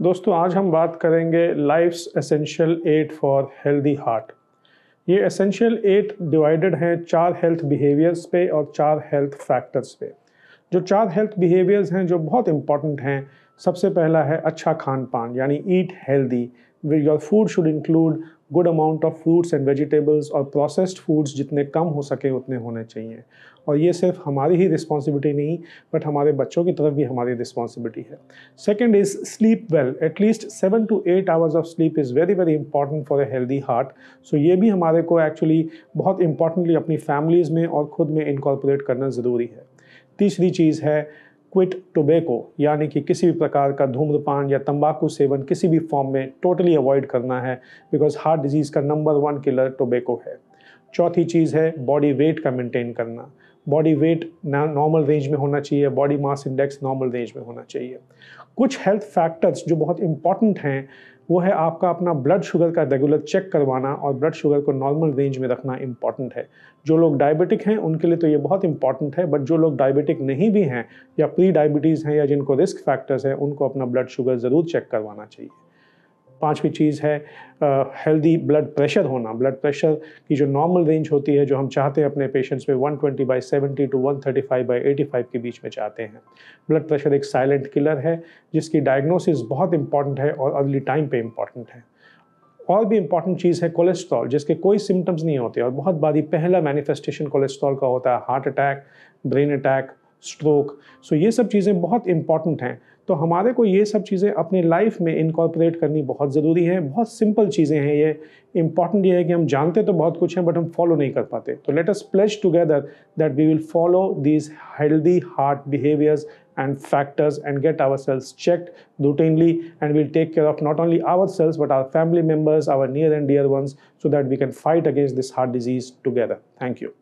दोस्तों आज हम बात करेंगे life's essential eight for healthy heart ये एसेंशियल एट डिवाइडेड हैं चार हेल्थ बिहेवियर्स पे और चार हेल्थ फैक्टर्स पे जो चार हेल्थ बिहेवियर्स हैं जो बहुत इंपॉर्टेंट हैं सबसे पहला है अच्छा खान पान यानी eat healthy your food should include good amount of fruits and vegetables और प्रोसेस्ड फूड्स जितने कम हो सके उतने होने चाहिए और ये सिर्फ हमारी ही रिस्पॉन्सिबिलिटी नहीं बट हमारे बच्चों की तरफ भी हमारी रिस्पॉन्सिबिलिटी है second is sleep well at least seven to eight hours of sleep is very very important for a healthy heart so ये भी हमारे को एक्चुअली बहुत इंपॉर्टेंटली अपनी फैमिलीज़ में और ख़ुद में इनकॉर्पोरेट करना ज़रूरी है तीसरी चीज़ है क्विट टोबैको यानी कि किसी भी प्रकार का धूम्रपान या तंबाकू सेवन किसी भी फॉर्म में टोटली अवॉइड करना है बिकॉज हार्ट डिजीज़ का नंबर वन किलर टोबैको है चौथी चीज़ है बॉडी वेट का मेंटेन करना बॉडी वेट नॉर्मल रेंज में होना चाहिए body mass index normal range में होना चाहिए कुछ हेल्थ फैक्टर्स जो बहुत इंपॉर्टेंट हैं वो है आपका अपना ब्लड शुगर का रेगुलर चेक करवाना और ब्लड शुगर को नॉर्मल रेंज में रखना इम्पॉर्टेंट है जो लोग डायबिटिक हैं उनके लिए तो ये बहुत इंपॉर्टेंट है बट जो लोग डायबिटिक नहीं भी हैं या प्री डायबिटीज़ हैं या जिनको रिस्क फैक्टर्स हैं उनको अपना ब्लड शुगर ज़रूर चेक करवाना चाहिए पांचवी चीज़ है हेल्दी ब्लड प्रेशर होना ब्लड प्रेशर की जो नॉर्मल रेंज होती है जो हम चाहते हैं अपने पेशेंट्स में 120 twenty by seventy to one thirty five by eighty five के बीच में चाहते हैं ब्लड प्रेशर एक साइलेंट किलर है जिसकी डायग्नोसिस बहुत इंपॉर्टेंट है और अर्ली टाइम पे इंपॉर्टेंट है और भी इंपॉर्टेंट चीज़ है कोलेस्ट्रॉल जिसके कोई सिम्टम्स नहीं होते और बहुत बारी पहला मैनिफेस्टेशन कोलेस्ट्रॉल का होता है heart attack brain attack stroke so ये सब चीज़ें बहुत इंपॉर्टेंट हैं तो हमारे को ये सब चीज़ें अपने लाइफ में इनकॉर्पोरेट करनी बहुत ज़रूरी है बहुत सिंपल चीज़ें हैं ये इंपॉर्टेंट ये है कि हम जानते तो बहुत कुछ हैं बट हम फॉलो नहीं कर पाते तो let us pledge together that we will follow these healthy heart behaviours and factors and get our selves check routinely and will take care of not only our selves but our family members our near and dear ones so that we can fight against this heart disease together thank you